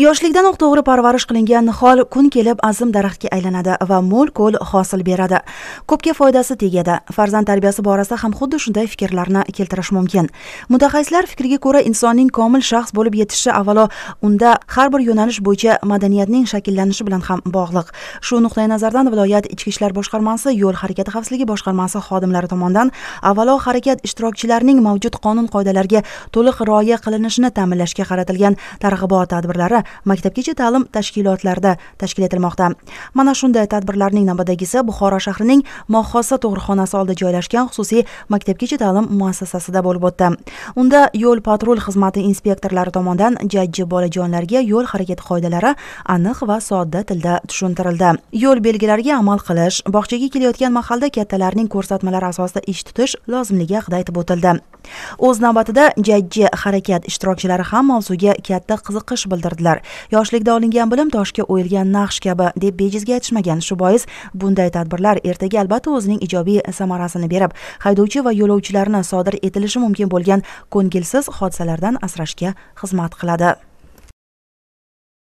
yoshlikdanoq to'g'ri parvarish qilingan nihol kun kelib azim daraxtga aylanadi va mo'l ko'l hosil beradi ko'pga foydasi tegadi farzand tarbiyasi borasida ham xuddi shunday fikrlarni keltirish mumkin mutaxassislar fikriga ko'ra insonning komil shaxs bo'lib yetishi avvalo unda har bir yo'nalish bo'yicha madaniyatning shakllanishi bilan ham bog'liq shu nuqtai nazardan viloyat ichki ishlar boshqarmasi yo'l harakati xavfsizligi boshqarmasi xodimlari tomonidan avvalo harakat ishtirokchilarining mavjud qonun qoidalariga to'liq rioya qilinishini ta'minlashga qaratilgan targ'ibot tadbirlari maktabgacha ta'lim tashkilotlarida tashkil etilmoqda mana shunday tadbirlarning navbatdagisi buxoro shahrining viloyatining mohxosa tug'ruqxonasi oldida joylashgan xususiy maktabgacha ta'lim muassasasida bo'lib o'tdi unda yo'l patrul xizmati inspektorlari tomonidan jajji bolajonlarga yo'l harakati qoidalari aniq va sodda tilda tushuntirildi yo'l belgilariga amal qilish bog'chaga kelayotgan mahalda kattalarning ko'rsatmalari asosida ish tutish lozimligi haqida aytib o'tildi o'z navbatida jajji harakat ishtirokchilari ham mavzuga katta qiziqish bildirdilar yoshlikda olingan bilim toshga o'yilgan naqsh kabi deb bejizga aytishmagan shu bois bunday tadbirlar ertaga xodimlariga albatta o'zining ijobiy samarasini berib haydovchi va yo'lovchilarni sodir etilishi mumkin bo'lgan ko'ngilsiz hodisalardan asrashga xizmat qiladi